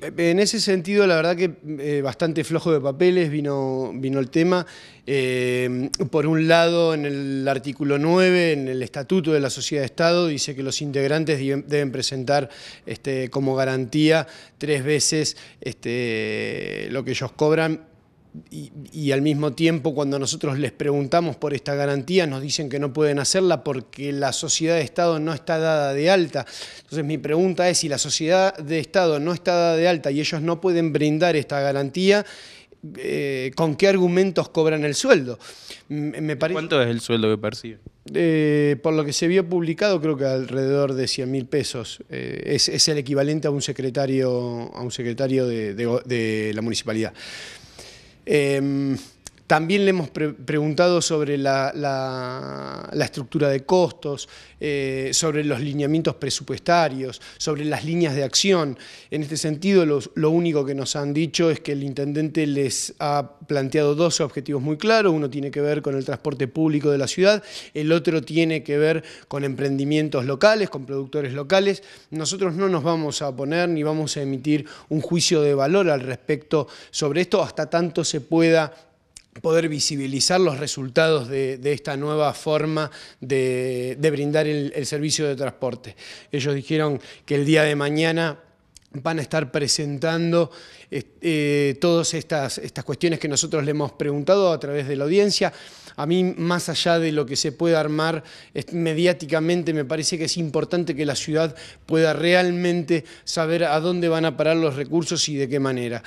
Eh, en ese sentido, la verdad que eh, bastante flojo de papeles vino, vino el tema. Eh, por un lado, en el artículo 9, en el Estatuto de la Sociedad de Estado, dice que los integrantes deben presentar este, como garantía tres veces este, lo que ellos cobran y, al mismo tiempo cuando nosotros les preguntamos por esta garantía nos dicen que no pueden hacerla porque la sociedad de Estado no está dada de alta. Entonces mi pregunta es si la sociedad de Estado no está dada de alta y ellos no pueden brindar esta garantía, eh, ¿con qué argumentos cobran el sueldo? Eh, ¿Cuánto es el sueldo que percibe? Eh, por lo que se vio publicado, creo que alrededor de 100 mil pesos. es, el equivalente a un secretario, a un secretario de la municipalidad. Um, También le hemos preguntado sobre la, estructura de costos, eh, sobre los lineamientos presupuestarios, sobre las líneas de acción. En este sentido, lo único que nos han dicho es que el intendente les ha planteado dos objetivos muy claros. Uno tiene que ver con el transporte público de la ciudad, el otro tiene que ver con emprendimientos locales, con productores locales. Nosotros no nos vamos a poner ni vamos a emitir un juicio de valor al respecto sobre esto hasta tanto se pueda poder visibilizar los resultados de, esta nueva forma de, brindar el, servicio de transporte. Ellos dijeron que el día de mañana van a estar presentando eh, eh, todas estas, estas cuestiones que nosotros le hemos preguntado a través de la audiencia. A mí, más allá de lo que se pueda armar mediáticamente, me parece que es importante que la ciudad pueda realmente saber a dónde van a parar los recursos y de qué manera.